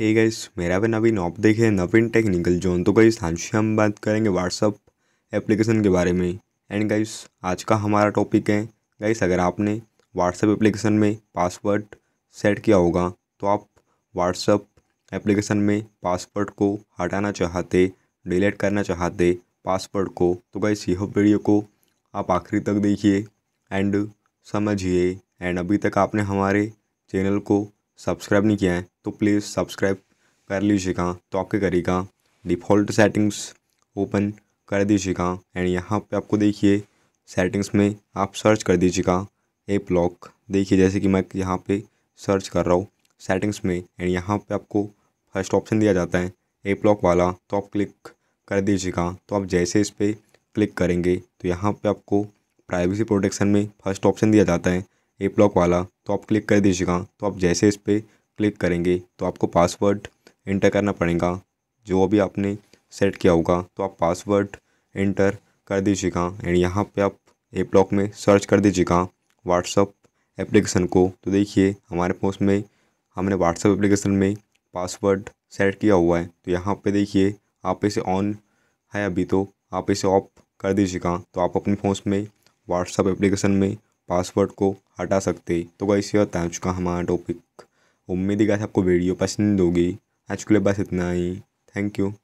hey guys मेरा भी नवीन ऑप देखे नवीन टेक्निकल जोन तो गाइस आज हम बात करेंगे व्हाट्सअप एप्लीकेशन के बारे में एंड गाइस आज का हमारा टॉपिक है गाइस अगर आपने व्हाट्सअप एप्लीकेशन में पासवर्ड सेट किया होगा तो आप व्हाट्सअप एप्लीकेशन में पासवर्ड को हटाना चाहते डिलीट करना चाहते पासवर्ड को तो गाइस यह वीडियो को आप आखिरी तक देखिए एंड समझिए एंड अभी तक आपने हमारे चैनल को सब्सक्राइब नहीं किया है तो प्लीज़ सब्सक्राइब कर लीजिएगा तो आपके करेगा डिफ़ॉल्ट सेटिंग्स ओपन कर दीजिएगा एंड यहाँ पे आपको देखिए सेटिंग्स में आप सर्च कर दीजिएगा एप लॉक देखिए जैसे कि मैं यहाँ पे सर्च कर रहा हूँ सेटिंग्स में एंड यहाँ पे आपको फर्स्ट ऑप्शन दिया जाता है एप लॉक वाला तो आप क्लिक कर दीजिएगा तो आप जैसे इस पर क्लिक करेंगे तो यहाँ पर आपको प्राइवेसी प्रोटेक्शन में फर्स्ट ऑप्शन दिया जाता है ए ब्लॉक वाला तो आप क्लिक कर दीजिएगा तो आप जैसे इस पर क्लिक करेंगे तो आपको पासवर्ड इंटर करना पड़ेगा जो अभी आपने सेट किया होगा तो आप पासवर्ड इंटर कर दीजिएगा एंड यहाँ पे आप ए ब्लॉक में सर्च कर दीजिएगा व्हाट्सअप एप्लीकेशन को तो देखिए हमारे पास में हमने व्हाट्सअप एप्लीकेशन में पासवर्ड सेट किया हुआ है तो यहाँ पे देखिए आप इसे ऑन है अभी तो आप इसे ऑफ कर दीजिएगा तो आप अपने फ़ोन में व्हाट्सअप एप्लीकेशन में पासवर्ड को हटा सकते तो वैसे होता है आज का हमारा टॉपिक उम्मीद है कि आपको वीडियो पसंद होगी आज के लिए बस इतना ही थैंक यू